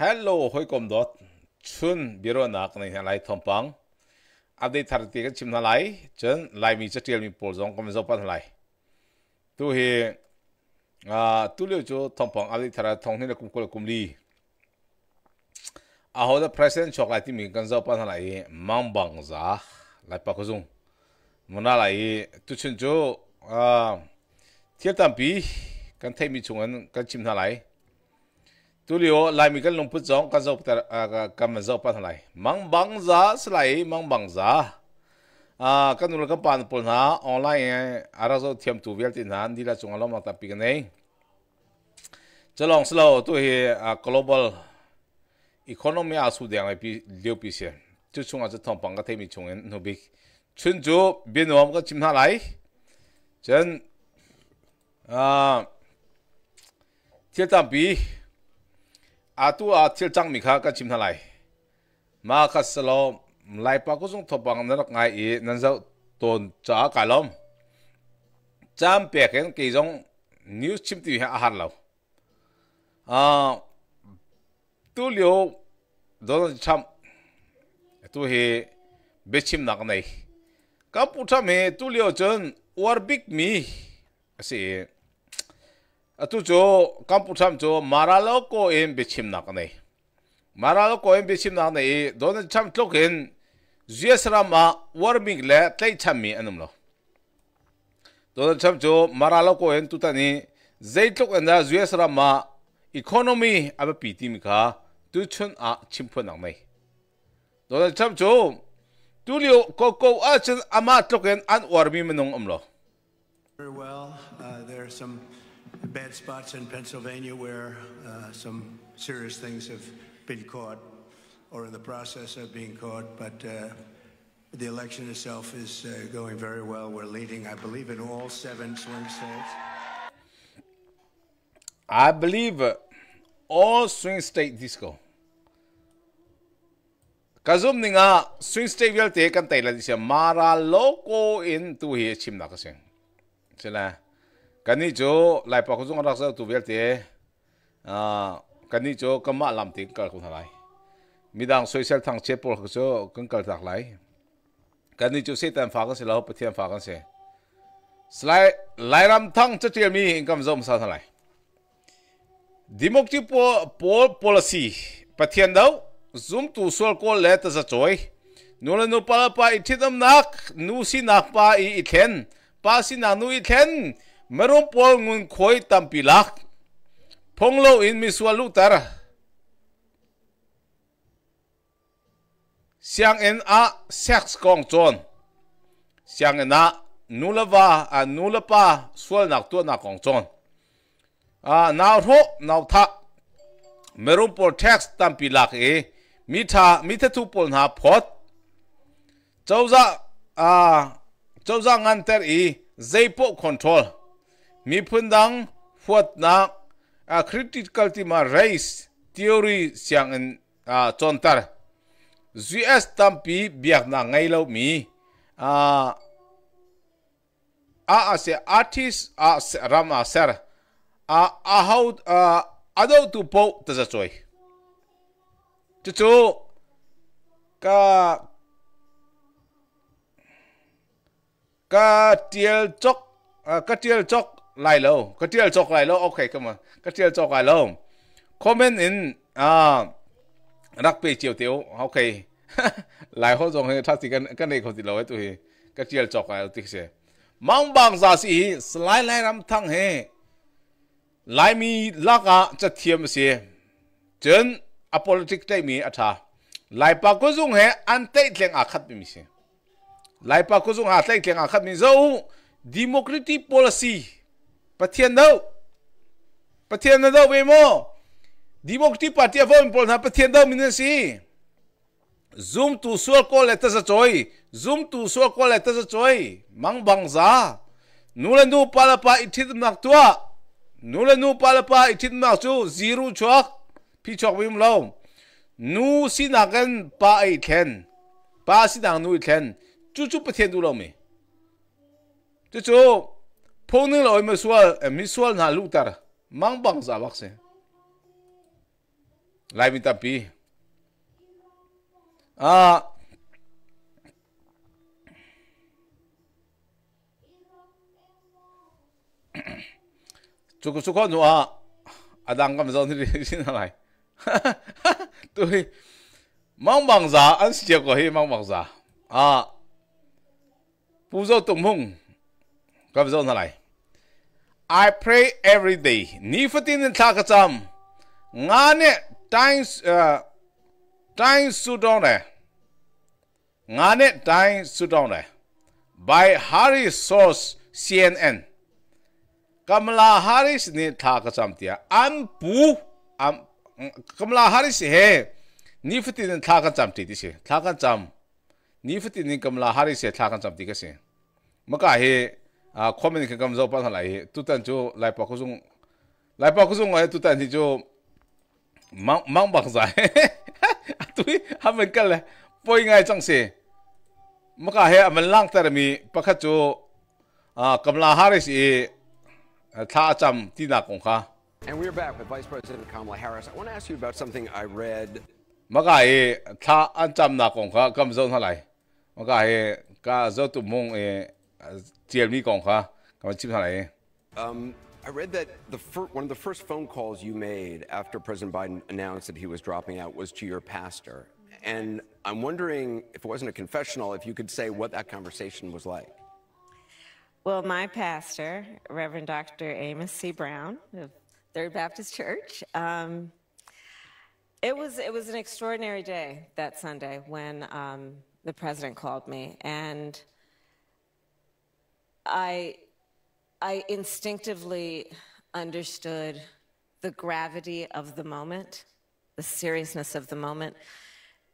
hello hoi kom dot chun biro nak nei lai thom pang áp thar ti ka chim na lai chen lai mi cha tel mi pol jong kom zo pan lai tu hi a tu le cho thom pang update thar thong ni la kum kol kum li a ho da president chok lai ti mi kan zo pan lai mang bang za lại bao ko jung mona lại tu chân cho a thiệt tam pi kan thay mi chung an kan chim na lai tulio lai mikal nong put zong ka zo ta ka ma zo pa lai mang bang za slai mang bang za a ka nu ka pan pol na online ara zo thiam tu vel tin han dila chung alom ta pi nei chalong slow tu hi global economy a su dang pi liu pi se chu chung a zo thong pang ka thei mi chung en nu bi chun ju bin nom ka chim na lai chen a thiel tam pi à tu à thiệt trăng mình khá cái chim thằng này mà khá slo lại pa cũng dùng bằng nó ngay ý nên sao tồn trả cả lắm chăm bè cái giống nếu chim thì hạ hạt lâu à tu liệu đó là tu hệ biết chim nặng này các phụ trách mẹ tu liệu chân war big mi sẽ atu jo k a m p u c h a m jo maralo ko e n b e c h i m nak ne maralo ko e n b e c h i m nak ne don a n cham tlok en zyesrama a warming le t e i cham mi anum lo don a n cham jo maralo ko en tutani zeitlok en da zyesrama a economy aba piti mi ka tu chun a chimpon nak ne don a n cham jo tulio ko ko a chen ama tlok en an warmi n g menong u m l o very well uh, there are some bad spots in Pennsylvania where uh, some serious things have been caught or in the process of being caught, but uh, the election itself is uh, going very well. We're leading, I believe, in all seven swing states. I believe uh, all swing state disco. Kazum ni nga swing state yalte kan tay la di mara loco in tu chimna kasing. na kasi. Sila. cái này chỗ lại bảo chúng con đặc sắc tu việc thế à cái này chỗ cái mà làm tiếng cờ không thay mi đang social thằng chế bỏ chỗ cũng cờ đặt lại cái này chỗ sẽ tạm phá cái sẽ lâu bất thiên phá cái sẽ lại lại làm thằng chất tiền mi income zoom sao thay democracy policy bất thiên đâu zoom tu sol call lệ ta ra chơi nô lên nô pa pa ít thêm nắc nô si nắc pa ít thêm pa si nắc nô ít thêm meron pol ngun khoi tampilak phonglo in misualu tara siang en a sex kong chon siang en a nulava a nulapa sual nak tu na kong chon a naw ro naw tha meron pol tax tampilak e mitha mitha tu pol na phot chauza a chauza ngan ter i zeipo control mi phundang phuat na a critical ti ma race theory siang en a chontar GS tampi biak na ngai lo mi a a ase artist a ram a ser a a how a ado tu po ta za choi chu chu ka ka tiel chok ka tiel chok ไล่แล้วก็เที่ยวจกไล่แล้วโอเคก็มาก็เที่ยวจกไล่แล้วคอมเมนต์อินอ่ารักเปียเจียวเตียวโอเคหลายคนจงให้ทัศน์กันกันในคนที่เราไว้ตัวเองก็เที่ยวจกไล่ติ๊กเสียมังบางซาสีสไลไล่รำทั้งเฮลายมีลักอะจะเทียมเสียจนอพลิติกได้มีอัฐาลายปากุ็จงเฮอันเตะเลงอาคัดมีเสียลายปากุ็จงอาเตะเลงอาคัดมีเจ้าดิโมคริต i โพลิซีประเทศนู้ประเทศนั้เวมดีมกตี่ปฏิวัติพลนะประเทศนดานมินสี zoom ตูสวกอลเลตสะจอย zoom ตูสวกอลเลตสะจอยมังบังซานูเลนูปาลปาอิทธิตมักตัวนูเลนูปาลปาอิทธิตมักจู zero ชกพี่ชกวิมลนูสินักันปาอิเทนปาสินักนูอิเทนจู่จู่ประเทศดูเราไหมจู่จู่ phong ni lo mi sual mi sual na lu tar mang bang za wak se lai mi ta pi a chuk chuk nu a adang kam zon ri sin lai tu mang bang za an si ko hi mang bang za a à. pu zo tung mung kam zon lai I pray every day. Ni fatin in takacham. Ngane times uh times sudone. Ngane times sudone. By Hari Source CNN. Kamala Harris ni takacham tia. Am pu am Kamala Harris he. Ni fatin in takacham ti disi. Takacham. Ni fatin in Kamala Harris he takacham ti kasi. Maka he à khoa mình cái cầm dâu bắt lại tu tân chú lại bảo cô dung lại bảo cô dung ngoài tu tân thì chú mang mang bạc giải tôi ham mình cái này bôi ngay chẳng xì mà cả hệ mình lang tay mi bắt khách chú à cầm là hari sĩ tha chăm tin nạc And we're back with Vice President Kamala Harris. I want to ask you about something I read. Mà cả hệ tha ăn chăm nạc cũng khá cầm dâu thay lại. Mà cả hệ cả dâu tụm mông I read that the one of the first phone calls you made after President Biden announced that he was dropping out was to your pastor. And I'm wondering if it wasn't a confessional, if you could say what that conversation was like. Well, my pastor, Reverend Dr. Amos C. Brown of Third Baptist Church, um, it was it was an extraordinary day that Sunday when um, the president called me, and I, I instinctively understood the gravity of the moment, the seriousness of the moment.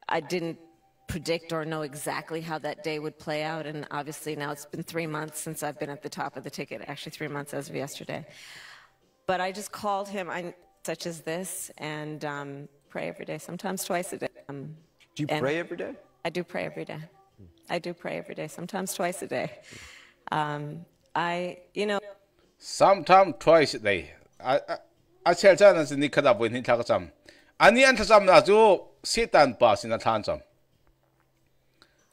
I didn't predict or know exactly how that day would play out. And obviously, now it's been three months since I've been at the top of the ticket, actually, three months as of yesterday. But I just called him, I, such as this, and um, pray every day, sometimes twice a day. Um, do you pray every day? I do pray every day. I do pray every day, sometimes twice a day. Um, I, you know. Sometimes twice a day. I, I, I tell them that they could have been in them. And the Antasam Nazu sit and pass in a tantum.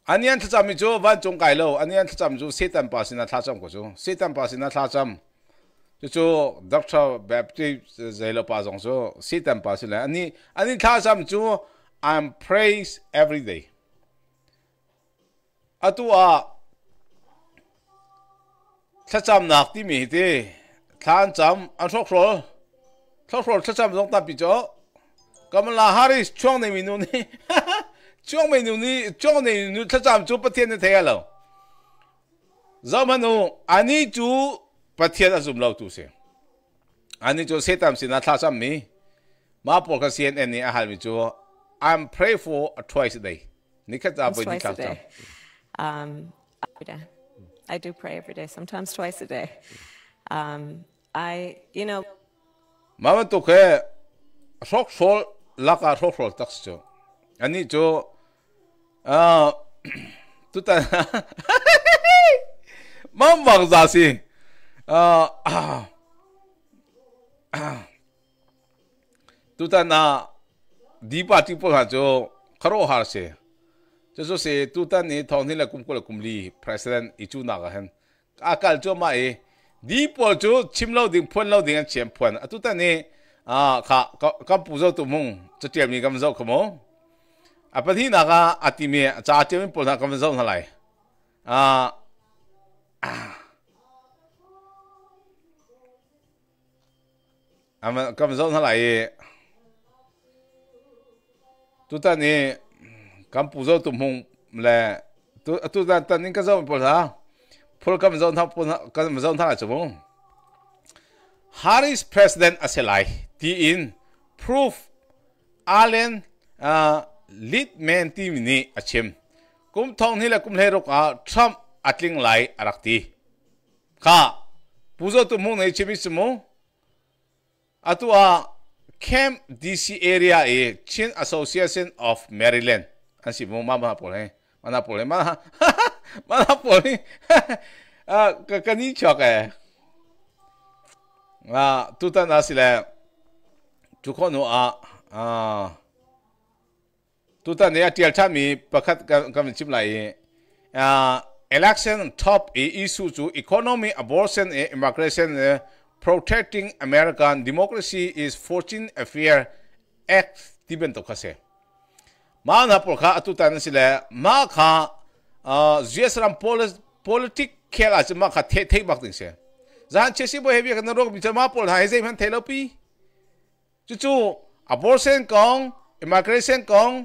And the Antasam is over one junk I low, and the Antasam to sit and pass in a tatam gozo, sit and pass in a tatam. So Dr. Baptist Zelo Pazon, so sit and pass in a and the Antasam too, I'm praise every day. Atua ช้จำหนักที่มีที่ท่านจำอันทกโรทกโรถ้าจำต้องตัดปีจ๊อกำลังลาฮาริช่วงในเมนูนี้ช่วงเมนูนี้ช่วงในมนูถ้าจำจูปเทียนในเทียเราจำมันอันนี้จูปเทียนอาจุมเราตูเสียอันนี้จูเสตามสินาท่าจำมีมาปกเสียนเอ็นนี่อาหารมีจู I'm pray for twice a day นี่ก็จะไปนี่ก็จะ Um, I'm done. I do pray every day, sometimes twice a day. Um, I, you know. Mama to ke sok sol laka sok sol tak cho. Ani cho ah tu ta mam bang za Tutan ah ah tu ta na dipa tipo ha cho karo har Jesu se tu tan ni thong ni la kum ko la kum li president i chu na ga hen a kal chu ma e di po chu chim lo ding phon lo ding chen phon a tu tan ni a kha ka pu zo tu mung chu tiam ni kam zo khmo a pa thi na ga a ti me a cha tiam po na kam zo na lai a a ma kam zo na lai tu tan ni campuzo tu mung le tu tu ta ta ning ka zo po la pol kam zo tha pon ka zo tha chu mo Harris president aselai ti in proof Allen uh, lead man team ni achim kum thong ni la kum le rok a Trump atling lai arakti ka puzo tu mung nei chimi sumo atua Camp DC area a e Chin Association of Maryland Así, mamá polé. Mana polé, mana. Mana polé. Ah, cacani choque. Ah, tú tan así le. Tú con no a. Ah. Tú tan ya tiel chami, pakat kam chim lai. Ah, election top e issue to economy, abortion e immigration e protecting American democracy is 14 affair act ဒီဘန်တော့ခါစေ मा ना पोखा अतु तान सिले मा खा जीएस राम पॉलिटिक खेला से मा खा थे थे बक से जहां चेसी बो हेबी कन रोग बिचर मा पोल हाइजे मन थेलोपी चुचु अबोर्शन कोंग इमिग्रेशन कोंग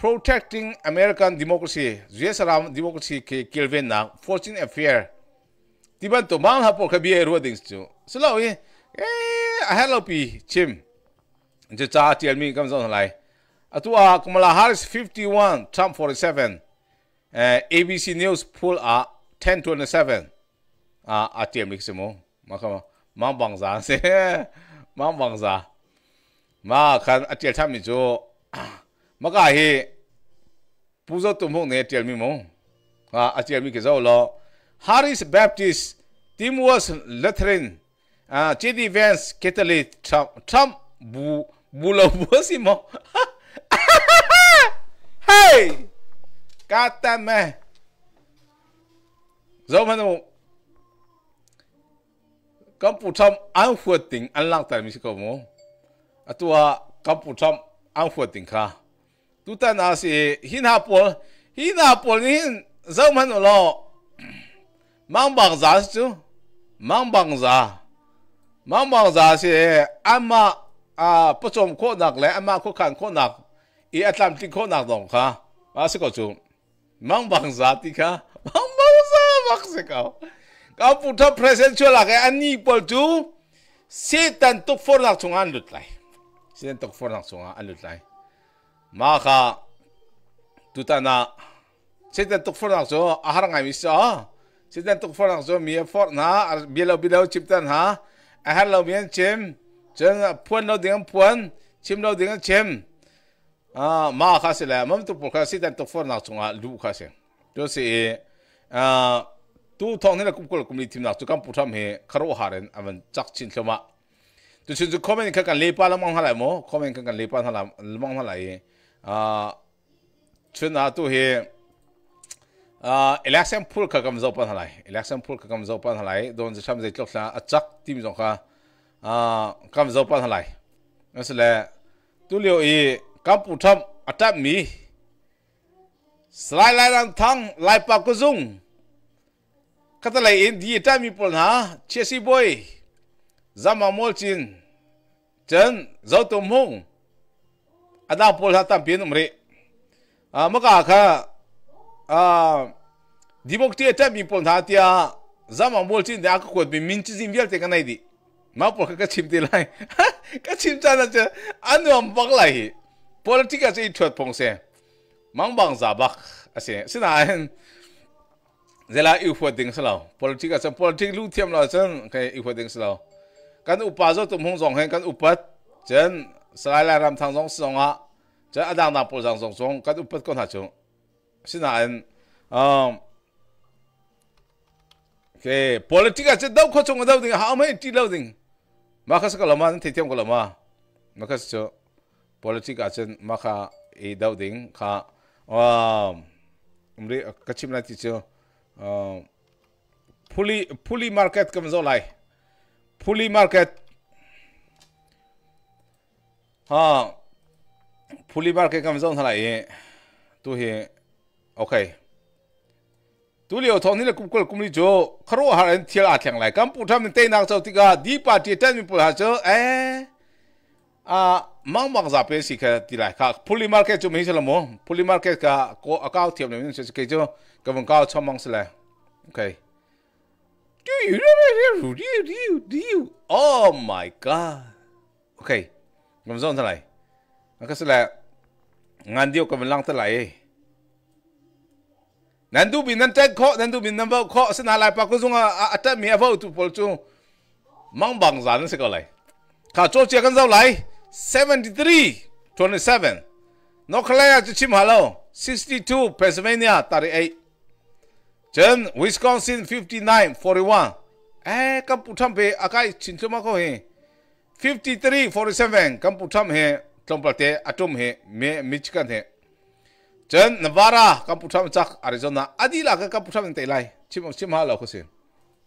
protecting American democracy, US around democracy ke Kelvin na fortune affair. Tiban to mang hapo ka biye ruwa dings tu. Selaw ye, eh, hello pi chim. Je cha tell me comes on like. atua Kamala Harris 51 Trump 47 uh, ABC News poll are 10 27 ah uh, ATM miximo makama mang bangza se mang bangza ma kan ATM tham jo maka he puzo tumong ne ATM mo ha ATM ke zo lo Harris Baptist Timwas Lutheran uh, JD Vance Catholic Trump Trump bu bu lo bu simo Hey! Katame! Zo man mo. Kampucham an fuating ăn lang tan misiko mo. Atua kampucham an fuating ka. Tuta na si hinapol hinapol ni hin zo man lo. Mang bang za chu. Mang bang giá, Mang giá bang à, mà à, ama a puchom ko lẽ le à, mà ko kan ko nak i atlantic kho nak dong kha ma se ko chu mang bang za ti kha mang bang za bak se ka ka pu tha present chu la ka ani pol chu se tan tok for nak chung an lut lai se tan tok for nak chung an lut lai ma kha tu ta na se tan tok for nak chu a har ngai mi sa se tan tok for nak chu mi for na bilo bilo chip tan ha a har lo mi chim chen puan lo ding puan chim lo ding chim 啊，马卡是嘞，我们都不卡是但都放那种啊路卡是，就是啊，都同那个顾客管理 team 那，就讲不他们卡罗哈人，我们扎进什么？就是就 comment 看看雷巴了忙下来么？comment 看看雷巴他来忙下来啊，全啊都是啊，election pool 看看么子办下来，election pool 看看么子办下来，都是他们在做啥？啊，扎 team 中哈啊，看么子办下来，那是嘞，都留意。kampu tham atap mi slai lai ran thang lai pa ko zung kata lai in di ta mi pol ha chesi boy zama mol chin chen zau tum hung ada pol ha tam pin umre a cả kha đi dimok ti ta mi pol ha tia zama mol chin da ko bi min chi zin vial te kanai di ma pol cái chim te lai cái chim cha na chứ, anu am bak lại politics i thuat phong se mang bang za bak ase sina hen zela i phua ding salo politics sa politics lu thiam la chan kai i phua ding salo kan upa zo tum hong zong hen kan upat chen sai la ram thang zong song a chen adang na po zang zong zong kan upat kon ha chu sina hen um ke politika che dau kho chung dau ding how many ti dau ding makas kalama thithiam kalama makas cho politika chen maka e dauding ka umri kachim na ti chu puli puli market kam zo lai puli market ha puli market kam zo thala ye tu he okay tu liu thong ni le kum kul kum li jo kharo har en thial a thang lai kam pu tham i te nak chau ti ga di party tan mi pu ha cho eh à mang bang za pe si ka ti lai ka puli market chu mi se lamo puli market ka ko account này ne sẽ ke cho các bạn ka cho mang se la okay do you do you do you do you oh my god okay ngam zon lai ka se la ngan dio ka vang lang ta lai nan du bin nan tek kho nan du bin nan ba kho lại na lai pa à, à ata mi avo tu pol chu mang bang za ne sẽ ka lai ka cho che kan zau lai 73 27 Nuclear Chimhalong 62 Pennsylvania 38 Jen Wisconsin 59 41 Eh kamputam be akai chinchuma ko he 53 47 kamputam he tlompate atum he me Michigan he Jen Nevada kamputam chak Arizona adila ka kamputam te lai chim chimhalo ko sin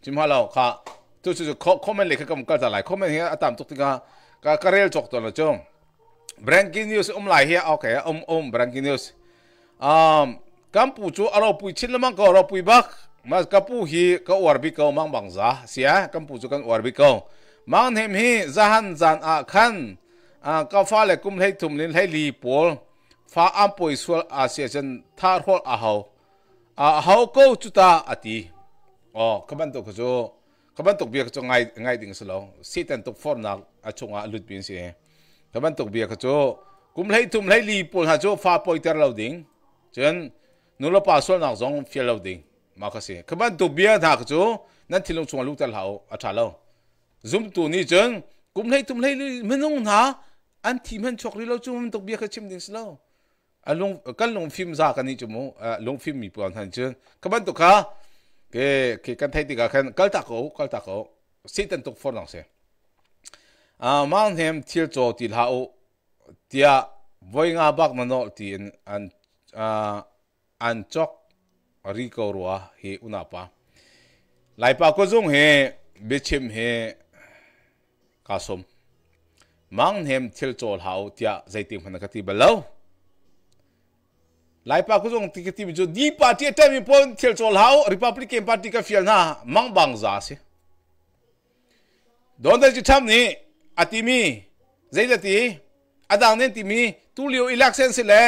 chimhalo ka tu tu comment lekha kam kar ta lai comment he atam tuk tinga ka karel chok to na chung breaking news um lai hi okay um um breaking news um kampu alo aro pui chin lamang ko aro pui bak mas kapu hi ka warbi ko mang bangza sia kampu chu kan warbi ko mang hem hi zahan zan a khan a à, ka fa le kum lei thum lin lei li pol fa am poi sual a sia chen thar hol a hau a à, hau ko chu ta ati o ờ, kaman to ko chu các bạn kaban ngay bia kacho ngai ngai ding slo sitan tok form nak achunga lut pin các bạn tok bia cho, kum lai tụm lai li pol ha cho chân, poiter lo ding chen nulo phía sol nak zong fiel lo ding ma ka si kaban tok bia tha kacho nan thilong chunga lu tal hao atha lo zum tu ni chen kum lai tum lai menong na an thi man chok ri lo chum tok bia ka chim ding slo a long kan long phim za ka ni chumo long phim mi pon han chen kaban tok ka cái cái cái thấy thì cả khen cắt tạc cổ cắt tạc cổ sĩ tân tục phong lòng xe à mang thêm thiêu cho thì hậu tia với ngã bắc mà nó thì an à an chọc rì cầu rùa hi unapa lại pa có dùng he bichim he kasom mang thêm thiêu cho hậu tia dây tiếng phần cái thì bao laipa ko jong tikiti bi jo di party at time pon thel chol hau republican party ka fial na mang bang za se don da ji tham ni atimi zaidati adang nen timi tulio election se le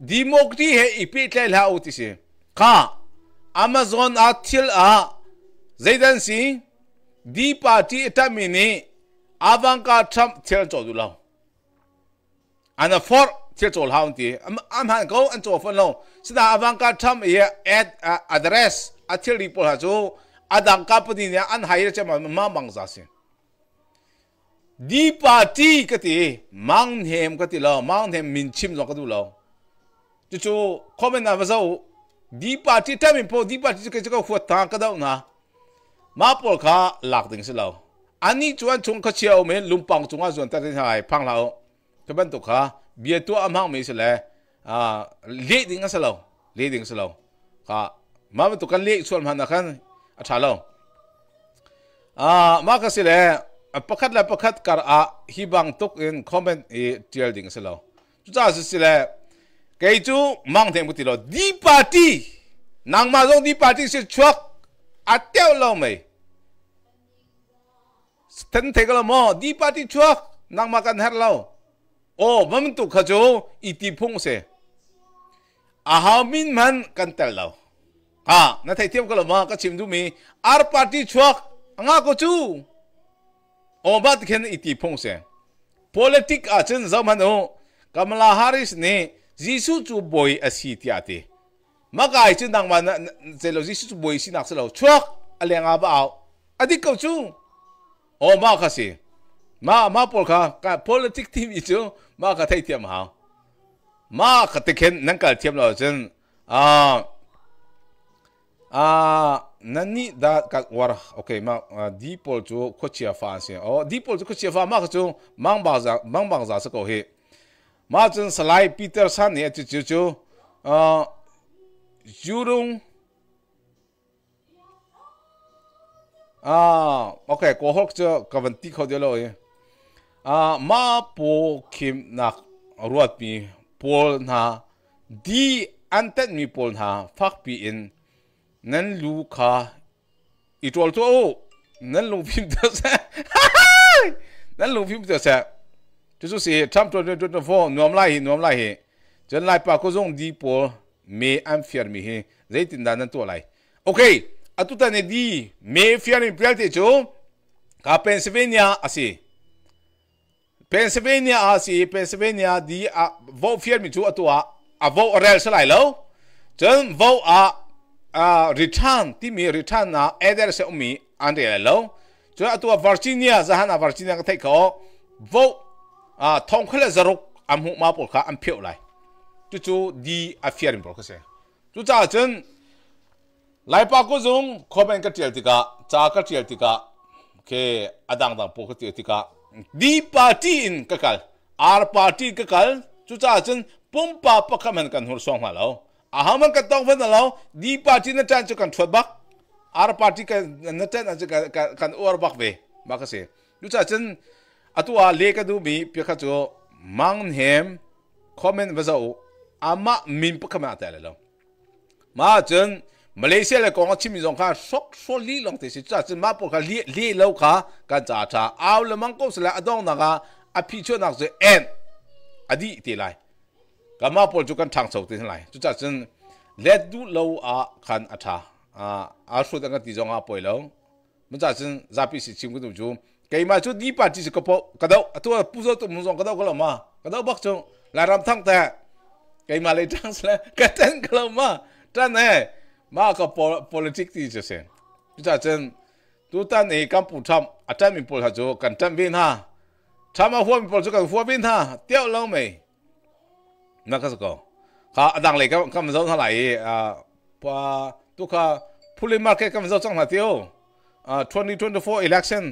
democracy he ipi tlel ha uti se ka amazon a thil a zaidan si di party at time ni avang ka tham thel chol du lao ana for เจ้าหลังที่อันหันเขาอันจบฟันลงสิ่งที่วังการทำเอ่อ at address อันที่รีพอร์ตจูอันดังกับปนี้เนี่ยอันหายเรื่องมันมาบังซาสิดีปาร์ตี้ก็ตีมังเฮมก็ตีเรามังเฮมมินชิมเราก็ดูเราจู่ๆคอมเมนต์นะว่าเจ้าดีปาร์ตี้ทำเป็นพอดีปาร์ตี้ก็จะก็หัวทางก็ได้นะมาปอลข้าหลักดึงสิเราอันนี้จวนชงเขาเชียวเหมือนลุงปังจงอาส่วนตัดสินใจพังเราก็เป็นตุกข้า bia tua mấy à amang me sele a le ding asalo le ding asalo ka ma tu kan le sual man kan a thalo a ma ka sele pakhat la pakhat kar a hi bang tuk in comment e tial ding asalo chu cha sele cái chú mang thêm một tí lo đi party nàng mà dùng đi party sẽ chuộc à tiêu lâu mày thân thể cái lo mò đi party chuộc nàng mà cần hết lâu 어맘도가죠이띠퐁세아하민만깐달라오아나타이티업걸어마가침두미아르파티추악 anga ko chu o bat ken iti phongse politic a chen zaman o kamala harris ne jisu chu boy asi tia te makai chen dang man ze lo jisu chu boy si nak se lo chuak alenga ba ao adik ko chu o ma khasi ma ma pol kha ka politic team i chu mà cái thai tiam ha mà cái te khen nang ka tiam lo à, à, a nani đã cái war okay mà đi pol chỗ ko chia fa se o đi pol chỗ ko chia fa mà ka chu mang bao giờ mang bao giờ sa ko he ma chen salai peter san ne chú chú chu a jurung à ok cô hốc chưa cầm vận tí khâu đi rồi ma po kim nak ruat mi pol na di antet mi pol na fak pi in nan lu ka itol to o nan lu phim ta sa nan lu phim ta sa tu su si tam to to to fo nom lai hi nom lai hi jen lai pa ko zong di pol me am fier mi hi zaitin dan nan to lai okay atu ta ne di me fier mi pelte cho ka pennsylvania asi เพนซิลเวเนียอาซีเพนซิลเวเนียดีอะวอฟิเอมิจูอตัวอะโวเรลสไลล์โลจนวอาอะอรีทันที่มีรีทันนะเอเดอร์เซอมีอันเดียร์โลจนอตัวเวอร์จิเนียจะหันอะวอร์จิเนียก็เทคเอาวอฟอะทองคลจะรุกอันหุ่มมาปุ๊กค่ะอันเพียวเลยจู่จู่ดีอะฟิเร์มิบอกก็เสียจู่จ้าจนหลายปากุซงเขมเมนก็เจียวติกาจ้าก็เจียวติกาเคอดังดังปุ๊กก็เจียติกา đi party in cái cal r party cái cal chú cha chân pump pa pa khăm hẳn cần hụt song mà lâu à hàm hẳn cần tông vẫn lâu đi party nó chăn cho cần thuật bắc r party cái nó chăn cho cần cần ở bắc về mà cái gì chú cha chân à tu à lấy cái đồ bị biết cái chỗ mang hem comment với sao ama min pa khăm hẳn tại lâu mà chân มาเลเซียเลยกองอาชีพมีสองข้าสกสลีลงที่สิจ้าจึงมาปกเลี้ลี้เลวาขากันจ้าจ้าเอาเละมังก็สละอดองนักอ่ะพี่ช่วนักเสียเอ็นอดีตีไรก็มาปกจุกันทางสูงที่ไรจุจ้าจึงเล็ดดูเล่าอาขันอาชาอ่าอาสุดงกันตีจงอาปล่อยแล้วมันจ้าจึงจับพิสิชิมกันดูจูเก่มาจุดนี้ปัจจุบันก็พปกระดูกตัวผู้สาวตัวมุ่งส่งกระดูก็ละมากระดูกบักจงลารำทั้งแต่เก่มาเลยทั้งสละกระเจนก็ละมาจ้าเนี่ยมาก็ po politics ที่จะเสียทุกท่านทุตั่านในกัมพูชาอาจารย์มีปัญหาจู่กันจำบินฮะทำมาหัวมีปัญหาจู่กันหัวบินฮะเที่ยวเราไหมนักสกอครับดังเลยก็กำลังจะทอะไรอ่า่อตุกค่ะผู้เล่นมาเก็ตกำลังจะทำอะไรเที่ยวอ่า2024 election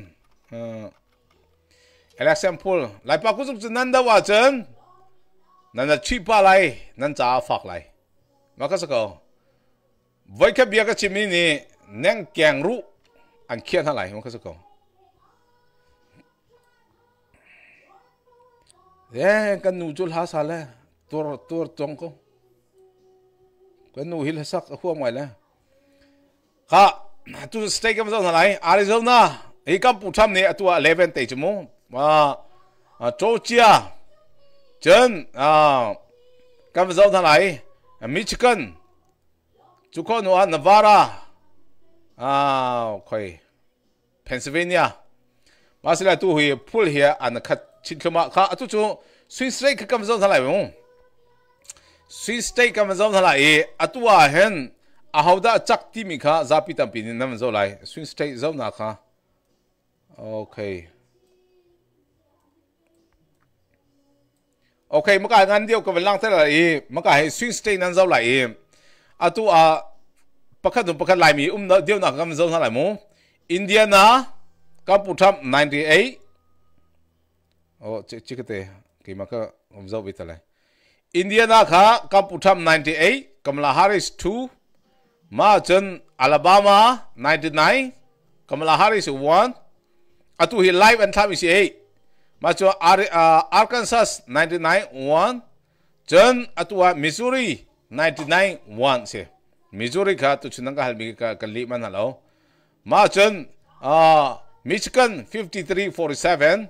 เอ่อ election poll ไล่ปากุสุกจะนั่นเดาว่าจนนั่นจะชี้ปอะไรนั่นจะฝากอะไรนักสกอ với cái bia cái chim này nén kẹng rú anh kia thằng lại không có sự cầu thế cái nụ chul há xa lên tour tour trong cô cái nụ hil sắc khu ngoài lên ha tu stay cái món này Arizona ý cam phụ tham này tua eleven tây chứ mu mà Georgia à, chân à cái món này Michigan chú con nó Nevada à okay Pennsylvania mà sẽ là tu hủy pool here anh khát chín km khá chú chú Swiss state cái cầm giống thế này không Swiss state cầm giống thế này à tu à hen à hậu đã chắc tim mình khá giá bị tạm bình nằm state giống nào khá okay okay mà cái ngăn điều cái lang thế này mà cái Swiss state nằm giống lại atu a pakhat dum pakhat lai mi um na deu na kam zo na lai mu india na kaputham 98 o chi chi kate ki ma ka um zo bi ta lai india na kha kaputham 98 kamala harris 2 ma chen alabama 99 kamala harris 1 à tu hi live and time is 8 ma chu arkansas 99 1 chen atu missouri 99 1 se Missouri ka tu chinang hal halbi ka kali man halo machan uh, Michigan 53 47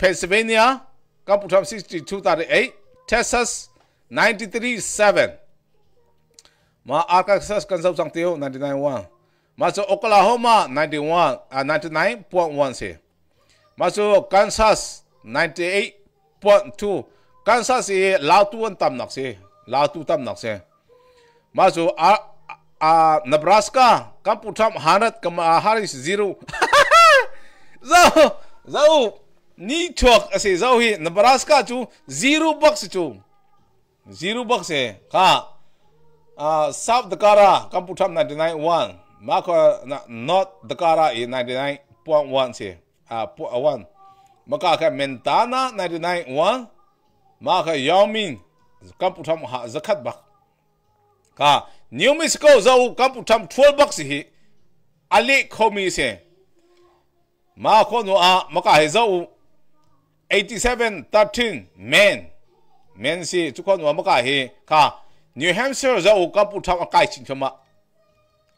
Pennsylvania ka 62 Texas 93 7 ma Arkansas kan sang teo 99 1 Oklahoma 91 uh, 99.1 se Kansas 98.2 Kansas e eh, lautuan tam nak latu tam nak se Maso a a Nebraska kam putam hanat kam haris zero zau zau ni chok ase zau hi Nebraska chu zero box chu zero box se eh, ka a South Dakota kam putam 99.1 maka na, North dakara i 99.1 se a uh, one. maka ka Montana 99.1 maka Yao Ming kampu tham ha zakat bak ka new mexico zo kampu tham thol bak si hi ali khomi se ma ko no a maka he zo 87 13 men men si chu ko no maka he ka new hampshire zo kampu tham akai chin chama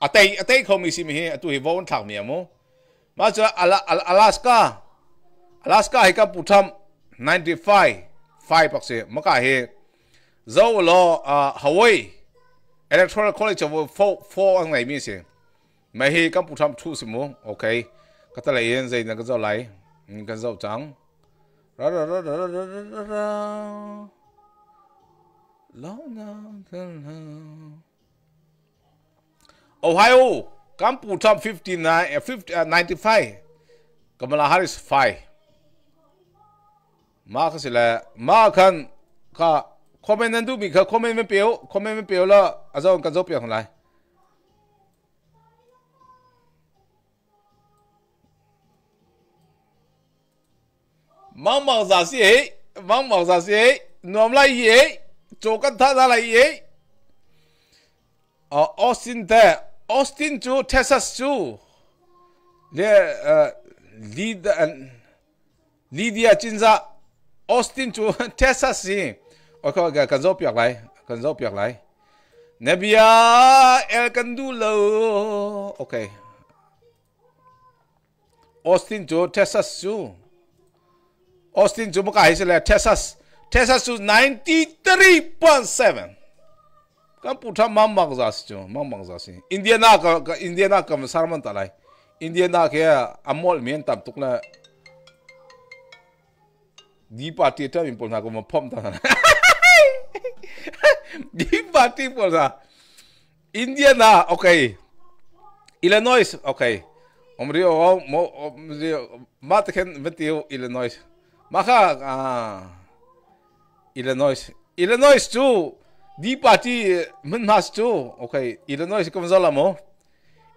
atei atei khomi si mi he atu hi von thak mi amo ma cha ala alaska alaska hi kampu tham 95 5 bak se maka he zo lo Hawaii, electoral college of fo fo này nai gì, mấy mai he kam pu tham thu simo okay ka ta lai yen zai na ka zo lai ka zo chang ra ra ra ra ra ra ra lo na ka na ohio kam pu tham 59 50 uh, 95 kamala harris five, Mark ka là Mark anh ka comment nên tu bị khờ comment mới biểu comment mới biểu là à do cái dấu biểu không lại mong giả sĩ ấy mong giả sĩ ấy lại gì ấy chỗ cái thằng lại gì Austin thế Austin chú Texas chú lê Lydia Lydia chính ra Austin chú Texas gì ok ờ, cần dốc việc lại cần dốc việc lại nebia el candulo ok austin to texas to austin mua cái gì hisela texas texas to 93.7 Mang Mang putha mam Mang Mang mam magzas indiana cái indiana ka sarman talai indiana cái amol Miền tam tukla di party tam impol na ko phom ta party people sa Indiana, okay. Illinois, okay. Om Rio, mo, om Rio, matiken met Rio, Illinois. Maka, ah, Illinois. Illinois too. Di party, eh, min mas too. Okay, Illinois, kumzala mo.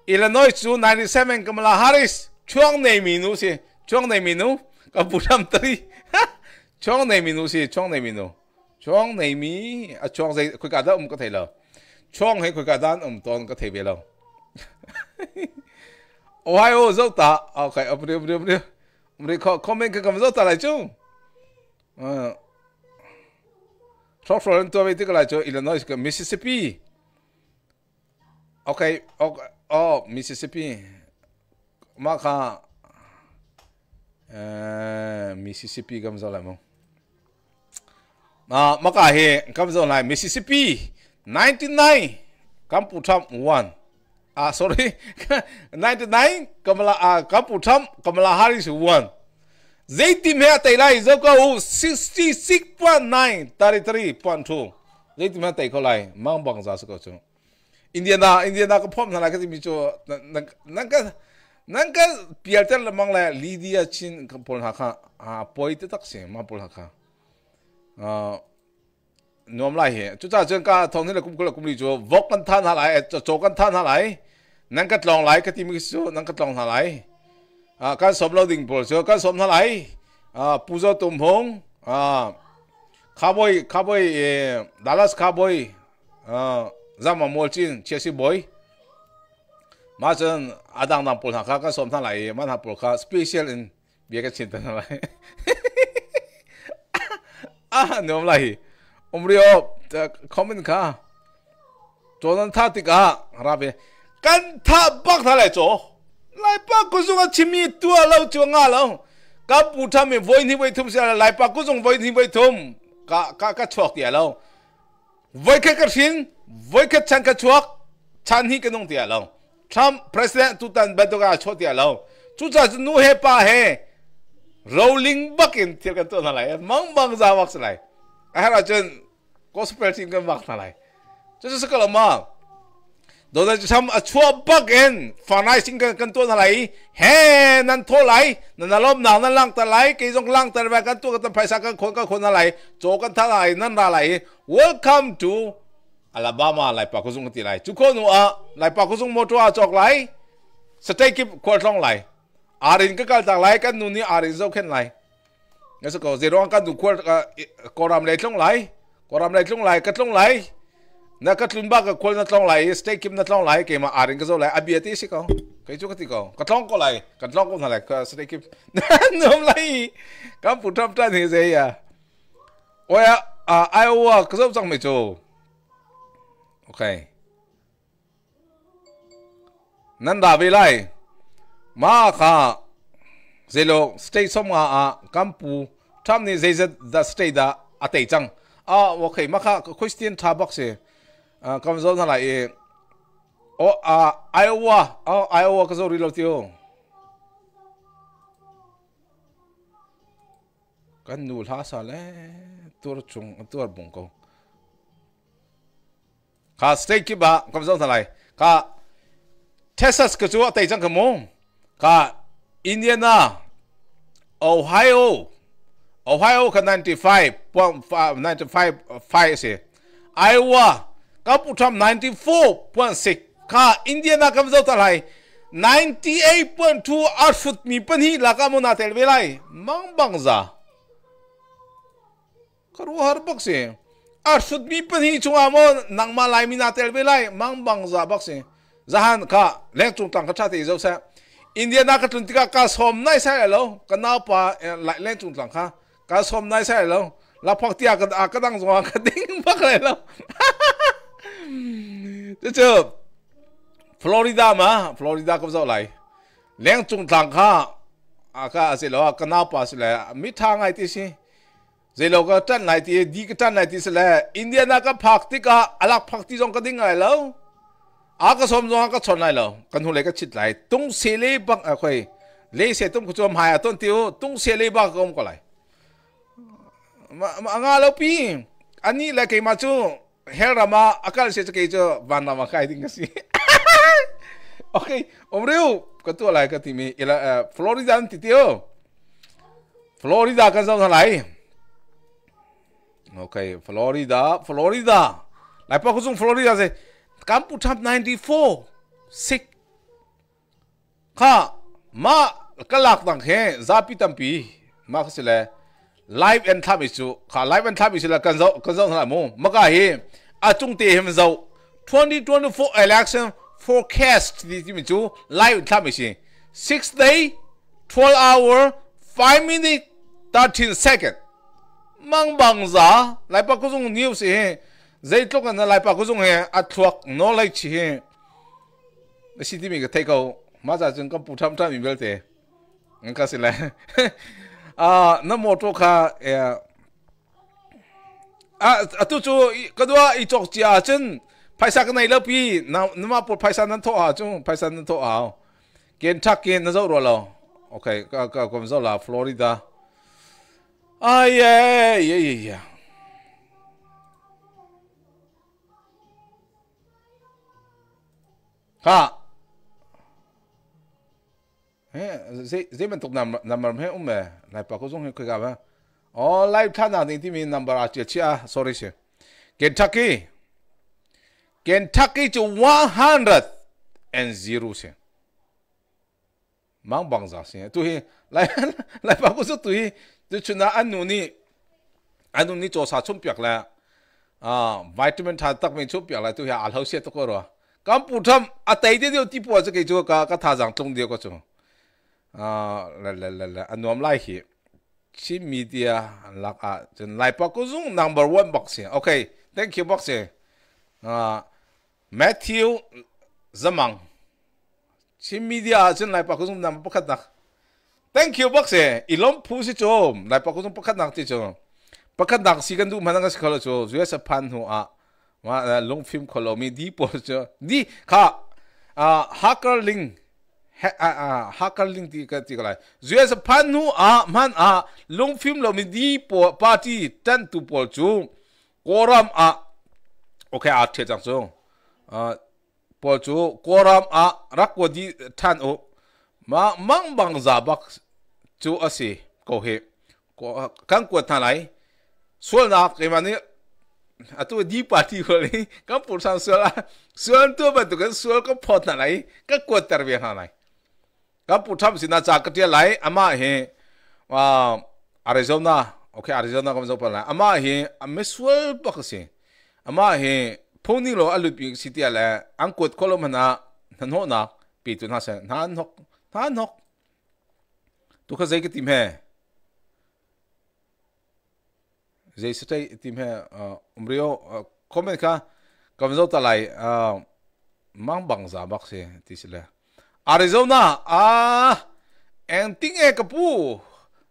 Illinois too, 97, Kamala Harris. Chuang na minu si, Chong na minu. Kapuram 3. chuang na minu si, Chong na minu. chong này mi à chong dây khối cả đó ông um có thể lờ chong hay khối cả đan ông um toàn có thể về lờ Ohio dốc ta ok ông đi ông đi ông đi ông đi comment cái cầm dốc ta lại chung ah. South Florida tôi biết cái là cho Illinois cái Mississippi ok ok oh Mississippi mà cả eh, Mississippi cầm dốc lại mong à mà cả hệ cam zone này Mississippi 99 cam phụ thăm one à sorry 99 Kamala à cam phụ thăm Kamala Harris one dây tìm hệ tây này dấu câu 66.9 33.2 dây tìm hệ tây câu này mang bằng giá sức cầu chung Indiana à, Indiana à, có phong thằng này cái gì mình cho nãy cái nãy cái Pierre Tel mang lại Lydia Chin phong hạ khang à boy tới tắc xem mà phong hạ nuam lai he chu cha chen ka thong hela kum kula kum li chu vok kan than ha lai cho kan than ha lai nang kat long lai ka ti mi su nang kat long ha lai à ka som lo ding bol so ka som ha lai à pujo tum hong à cowboy cowboy dallas cowboy à zama molchin chesi boy mà chân adang nam pol ha ka ka som ha lai man ha pol special in bia ka chin tan ha lai အာနော်မလိုက်အမရီယောကွန်မန်ကာဂျော်ဒန်သာတိကာရာဘေကန်သာဘတ်ထလဲချောလိုက်ပါကုစုကချီမီတူအလောက်ချောငါလောကပူထမေဝိုင်းနိဝိုင်းထုံစရလိုက်ပါကုစုဝိုင်းနိဝိုင်းထုံကကကချောက်တရလောဝိုင်းခက်ကရှင်ဝိုင်းခက်ချန်ကချောက်ချန်ဟီကနုံတရလောทรัมป์ประธานตุตันเบดกาชดเดียวเราจุดจัดนู้เฮป้าเฮ rolling bakin til kan to nalai mang bang za wak salai ahara chen gospel tin kan wak nalai cho cho sakala ma do da sam a chua bakin fanai sing kan kan to nalai he nan to lai nan alom na nan lang ta lai ke jong lang ta ba kan to kan phaisa kan khon ka khon nalai cho kan tha lai nan ra lai welcome to Alabama lai pa ko jung ti lai chu ko nu a lai pa ko jung mo to a chok lai สเต็กกิบควอดลองไหล arin ka kal tak lai kan nu ni arin zo khen lai nga so ko zero kan du ko ko ram lai tlong lai ko ram lai tlong lai ka tlong lai na ka tlun ba ka kol na tlong lai stay kim na tlong lai ke ma arin ka zo lai abia ti si ko kai chu ka ti ko ka tlong ko lai ka tlong ko na lai ka kim nom lai ka pu tram ta ni ze ya oya a iowa ka zo sang me chu okay nan da vi lai ma kha zelo stay som nga a kampu tham ni zezat da stay da atei chang a wo khei ma kha christian thabak se kam zo na lai e, o a iowa a iowa ka zo ri lo tio kan nu la sa le tur chung tur bung ko ka stay ki ba kam zo na lai ka texas ka chu atei chang ka mong ka Indiana Ohio Ohio ka 95.5 95.5 se Iowa ka putam 94.6 ka Indiana kam zo talai 98.2 output mi pan hi laka mo na tel belai mang bangza karu har bak se output mi pan hi chunga mo nangma lai mi na tel belai mang bangza bak se zahan ka leng chung tang ka cha te zo sa อินเดียนักตุนติกากาสมนัยใช่แล้วก็น่าปะหลายเล่นจุนหลังค่ะการสมนัยใช่แล้วลาพักที่อากาศก็ตั้งสวางกระดิ่งมากเลยแล้วจะเจอฟลอริดามาฟลอริดาก็เจ้าไรเลี้ยงจุนหลังค่ะอากาศเสร็จแล้วก็น่าปะสิเลยมิทางไอที่สิเสร็จแล้วก็ท่านไหนที่ดีก็ท่านไหนที่เสิเลยอินเดียนักพักที่กาอลักพักที่จงกระดิ่งอะไรแล้ว à cái xóm giống cái chọn rồi cần hôn lấy cái chít lại tung xe lấy băng à khơi lấy xe tung cái hai à tuần tiêu tung xe lấy băng không có lại mà mà ngã lâu pi anh đi lại cái mà chú hell rama akal sẽ cái cho van rama khai tiếng cái ok ông riu cái tua lại cái tìm Florida thì tiêu Florida cái sao lại ok Florida Florida lại bao nhiêu Florida thế kampu tham 94 sik kha ma kalak dang he zapi tampi ma khasile live and tham isu kha live and tham isu la kanzo kanzo na mo maka he achung te hem zo 2024 election forecast di mi chu live tham isu 6 day 12 hour 5 minute 13 second mang bang za lai pa ko jung news he dây lúc anh lại bảo cái dùng hè à thuộc nó lại chỉ hè cái gì thì mình cái thấy câu mà giờ chúng con bút tham tham mình biết thế anh cái gì lại à nó một chỗ khác à à tôi chú cái đó ít chỗ chỉ à chân phải sao cái này lớp đi nó nó mà phải sao nó thua à chung phải sao nó thọ à Kentucky nó rồi rồi ok cái cái con rồi là Florida ai ai ai ai ka he ze ze men tok nam nam he um me lai pa ko jong he cái ga ba o lai tha na ding mình mi number a che chia sorry she kentucky kentucky to 100 and 0 she mang bang giá xin tôi hi lai lai pa ko tôi tu hi tu chuna an nu ni an nu cho sa chum pyak la à vitamin tha tak mi chum pyak la tôi hi alo hau tôi to ko kam putham atai te dio ti po cha ke chu ka ka tha jang tlung dio ko chu à la la la la anom lai hi media lak a chen lai pa ko number one box okay thank you box à Matthew Zamang chi media chen lai pa ko number pakhat nak thank you box ilom pu si chom lai pa ko zung pakhat nak ti chom pakhat nak si kan du manang ka khalo chu juya sa phan hu a ว่าลงฟิล์มขลอมีดีปอจดีค่ะอ่าฮักเกอร์ลิงฮักเกอร์ลิงที่กันที่กันเยจุดสัพันนูอ่ะมันอ่ะลงฟิล์มเรามีดีปอปาร์ตี้เต้นตุพอจูกอรัมอ่ะโอเคอาเทจังซงอ่าพอจูกอรัมอ่ะรักว่าดีเต้นอุมามังบังซาบักจูอะศิก็เหี้ยกังกวดทนายส่วนนักเรี่ยวันนี้ a tu di parti ko le ka por san sola suan tu ba tu ka sual ko phot na lai ka ko tar be ha lai ka pu tham sina cha ka tia lai ama he wa arizona okay arizona ka zo pa lai ama he a me sual ba ka se ama he phone lo alu pi si tia lai an ko ko lo mana na no na pi tu na sa na nok na nok tu ka zai ka tim he zai sitai tim he umrio comment kha kamzo talai mang bang za bak se ti sila arizona a en ting e kapu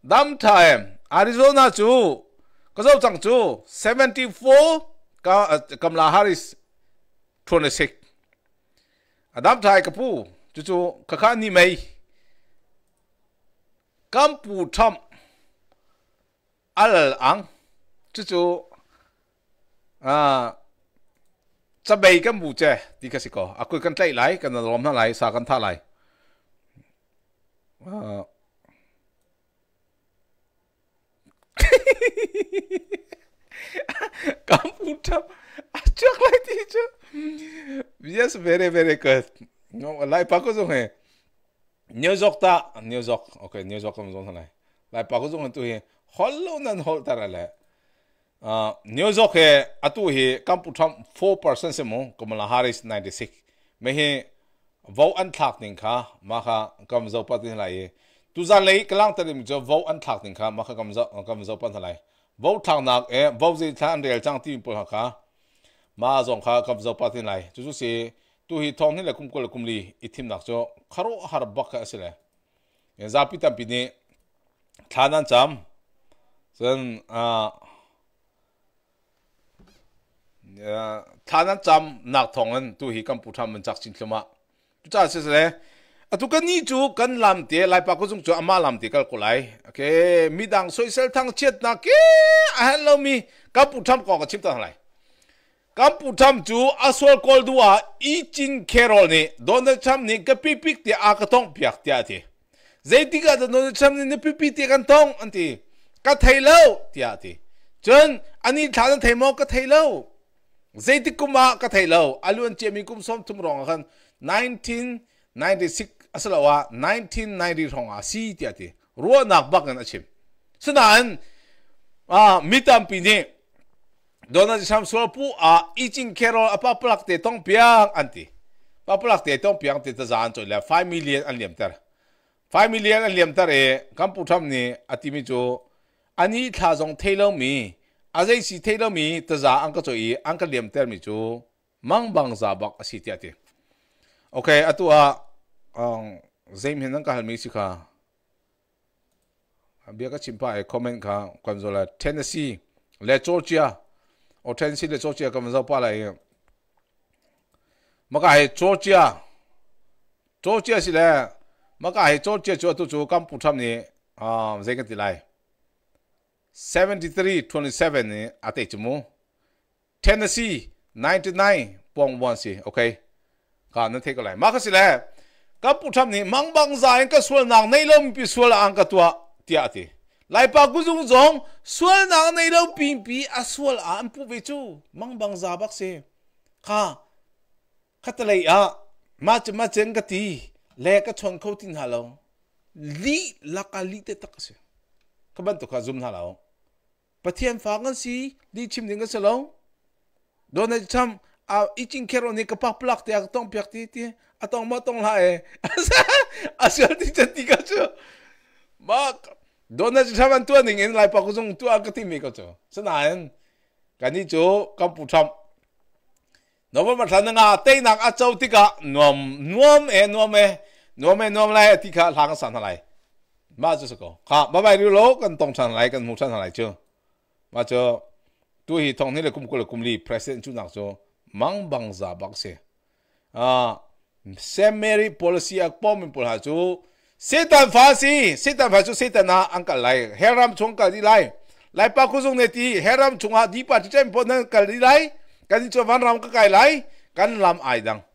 dam time arizona chu kazo chang chu 74 ka kamla harris 26 adam thai e kapu chu chu kakha ni mai kampu tham al ang 这就啊，这每个木者，你看是个啊，佢跟带来，跟那罗那来，啥跟他来，啊。Kamputa, chocolate teacher. Yes, very, very good. No, lại bác có dùng hè. Nhiều giọt ta, York, okay, New York giọt không dùng thế này. Lại bác tu dùng tôi hè. Hollow nan hol ta ra lại. New York he atu he kampu tham 4% se mo Kamala Harris 96 me he vau an thak ning kha ma kha kam zo patin lai tu zan lei kalang tarim jo vau an thak ning kha ma kha kam zo kam zo pan lai vau thak nak e vau zai than rel chang tim pul kha ma zong kha kam zo patin lai chu chu se tu hi thong ni la kum kol kum li ithim nak cho kharo har bak ka asile e zapi tam pi ne thanan cham sen a ท่านันจำหนักทองนั้นตัวฮิกัมพูชามันจักจินขึ้นมาตุจ้าเสียเลยตุกันนี่จูกันลำเตะลายปากกุ้งจูอามาลำเตะกันก็ไลโอเคมีดังสวยเซลทั้งเช็ดนักเอ๊ะฮัลโหลมีกัมพูชาก่็กระชิบต่้งไหลกัมพูชาจูอาสวลกอลดัวอีจินเคโรลนี่โดนัด์ทรัมปนี่ก็ปิปิกเตะอากระต้องเปียกเตะทีเจติกาโดนัลด์ทรัมปเนี่ยปิปิเตะกันต้องอันทีก็เทยล่าเตะทีจนอันนี้ฐานเทยมอก็ไทยเล่า zaiti kuma ka thailo alun chemi kum som thum rong khan 1996 asalawa 1990 rong à si ti ati ro nak bak an achim sanan a à, pini dona ji sam à, a ichin kero apa plak te tong piang anti pa plak te tong piang te ta zan cho la 5 million an liam tar 5 million an liam tar e kam pu tham ni atimi cho ani thla jong thailo mi azai si thailo mi ta za angka cho i angka lem ter mi chu mang bang za bak asi ti ati okay atua ang zaim hin angka halmi si kha bia ka chimpa e comment kha kwanzola tennessee le georgia o tennessee le georgia ka mzo pa la e maka he georgia georgia si le maka he georgia chu tu chu kam pu tham ni ah zai ka 73-27 ate chimo Tennessee 99.1 okay ka na thek lai ma khasi le ka pu tham ni mang bang za ka sul nang nei lom pi sul ang ka tua ti ate lai pa gu zung zong sul nang nei lom pi pi a sul a an pu ve chu mang bang za bak se ka khatlai a ma ch ma chen ka ti le ka chon khau tin ha lo li la ka li te tak se ka ban to ka zum na lao pathian fa kan si di chim ding ka à donald trump a iching kero ni ka pak plak te tông tong pyak ti ti atong ma tong la e asal ti chati ka cho ma donald trump an tuan ning en lai pa ku jong tu ak ti me ka cho sana en ka ni cho kam pu trump nó vẫn mà thằng nga tây nạc á châu tí cả nuông nuông e nuông e nuông e nuông lại tí cả thằng sản thằng này mà chứ sao có cả bye bye lưu lô cần tông sản này cần một sản này chưa mà cho tôi hi thong này là cũng có là cùng li president chú nào cho mang bằng giả bác sĩ à xem Mary policy ác bom mình bol hà chú Satan phá si Satan phá chú Satan à anh cả lại Heram chung cả đi lại lại pa khu dung này thì Heram chung hà đi chú chỉ cho important cả đi lại cái gì cho văn ram cái cái lại cái làm ai đằng